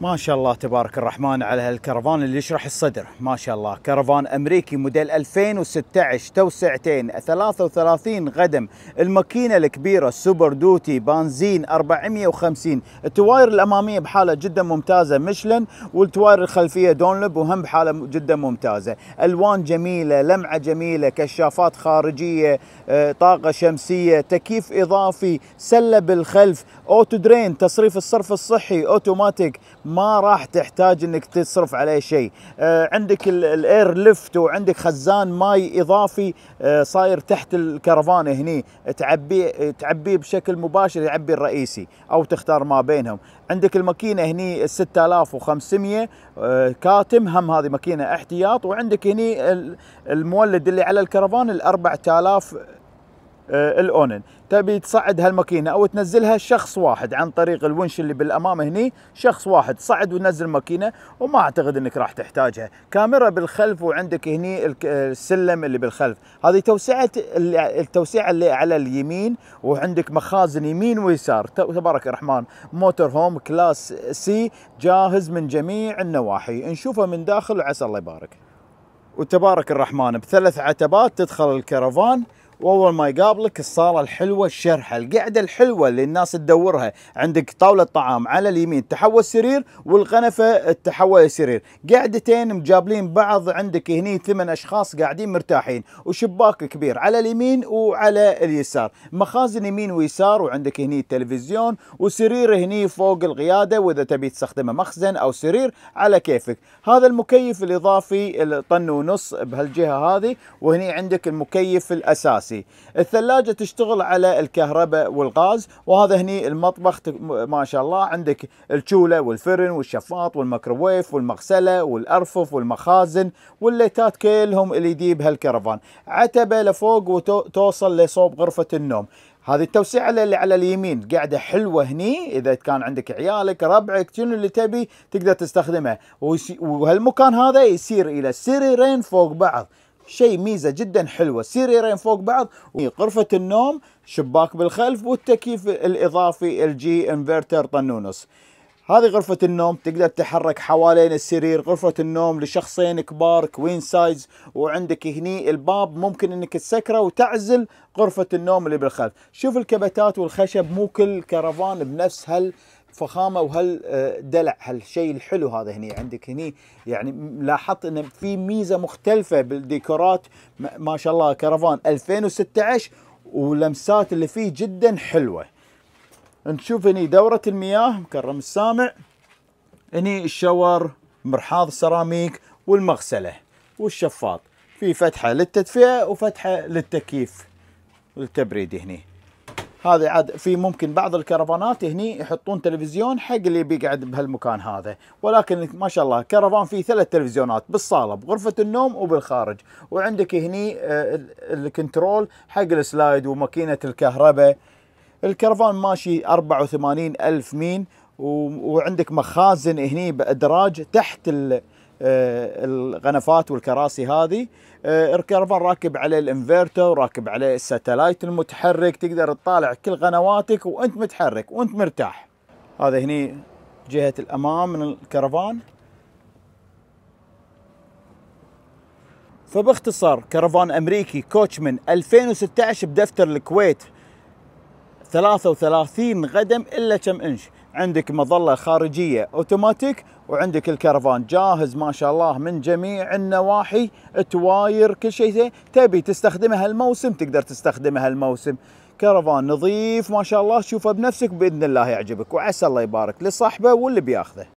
ما شاء الله تبارك الرحمن على هالكرفان اللي يشرح الصدر ما شاء الله كرفان امريكي موديل 2016 توسعتين 33 غدم الماكينه الكبيره سوبر دوتي بنزين 450 التواير الاماميه بحاله جدا ممتازه مشلن والتواير الخلفيه دونلب وهم بحاله جدا ممتازه الوان جميله لمعه جميله كشافات خارجيه آه، طاقه شمسيه تكييف اضافي سله بالخلف اوتو درين تصريف الصرف الصحي اوتوماتيك ما راح تحتاج انك تصرف عليه شيء آه، عندك الاير ليفت وعندك خزان ماي اضافي آه، صاير تحت الكرفان هني تعبيه تعبيه بشكل مباشر يعبي الرئيسي او تختار ما بينهم عندك الماكينه هني 6500 آه، كاتم هم هذه ماكينه احتياط وعندك هني المولد اللي على الكرفان ال 4000 آه، الاونن تبي تصعد هالماكينه او تنزلها شخص واحد عن طريق الونش اللي بالامام هني شخص واحد صعد ونزل الماكينه وما اعتقد انك راح تحتاجها كاميرا بالخلف وعندك هني السلم اللي بالخلف هذه توسعه التوسعه اللي على اليمين وعندك مخازن يمين ويسار تبارك الرحمن موتور هوم كلاس سي جاهز من جميع النواحي نشوفه من داخل وعسى الله يبارك وتبارك الرحمن بثلاث عتبات تدخل الكرفان واول ما يقابلك الصاله الحلوه الشرحه القعده الحلوه اللي الناس تدورها عندك طاوله طعام على اليمين تحول سرير والقنفه تحول لسرير قعدتين مجابلين بعض عندك هني ثمان اشخاص قاعدين مرتاحين وشباك كبير على اليمين وعلى اليسار مخازن يمين ويسار وعندك هني التلفزيون وسرير هني فوق القياده واذا تبي تستخدمه مخزن او سرير على كيفك هذا المكيف الاضافي طن ونص بهالجهه هذه وهني عندك المكيف الاساسي الاساسي الثلاجه تشتغل على الكهرباء والغاز وهذا هني المطبخ ما شاء الله عندك الشوله والفرن والشفاط والميكروويف والمغسله والارفف والمخازن والليتات كلهم اللي دي بهالكرفان عتبه لفوق وتوصل لصوب غرفه النوم هذه التوسعه اللي على اليمين قاعده حلوه هني اذا كان عندك عيالك ربعك شنو اللي تبي تقدر تستخدمه وهالمكان هذا يسير الى سريرين فوق بعض شيء ميزه جدا حلوه سريرين فوق بعض وغرفه النوم شباك بالخلف والتكييف الاضافي الجي انفرتر طنونس هذه غرفة النوم تقدر تحرك حوالين السرير غرفة النوم لشخصين كبار كوين سايز وعندك هني الباب ممكن انك تسكره وتعزل غرفة النوم اللي بالخلف شوف الكبتات والخشب مو كل كرفان بنفس هال فخامه وهالدلع آه، هالشيء الحلو هذا هني عندك هني يعني لاحظت ان في ميزه مختلفه بالديكورات ما شاء الله كرفان 2016 ولمسات اللي فيه جدا حلوه نشوف هني دوره المياه مكرم السامع هني الشاور مرحاض السيراميك والمغسله والشفاط في فتحه للتدفئه وفتحه للتكييف والتبريد هني هذا عاد في ممكن بعض الكرفانات هني يحطون تلفزيون حق اللي بيقعد بهالمكان هذا ولكن ما شاء الله كرفان فيه ثلاث تلفزيونات بالصاله بغرفه النوم وبالخارج وعندك هني آه، الكنترول حق السلايد وماكينه الكهرباء الكرفان ماشي 84 ألف مين وعندك مخازن هني بادراج تحت ال آه، الغنفات والكراسي هذه آه، الكرفان راكب عليه الانفرتر وراكب عليه الساتلايت المتحرك تقدر تطالع كل غنواتك وانت متحرك وانت مرتاح هذا هني جهة الامام من الكرفان فباختصار كرفان امريكي كوتشمن 2016 بدفتر الكويت 33 قدم الا كم انش عندك مظله خارجيه اوتوماتيك وعندك الكرفان جاهز ما شاء الله من جميع النواحي تواير كل شيء تبي تستخدمه الموسم تقدر تستخدمه الموسم كرفان نظيف ما شاء الله شوفه بنفسك باذن الله يعجبك وعسى الله يبارك لصاحبه واللي بياخذه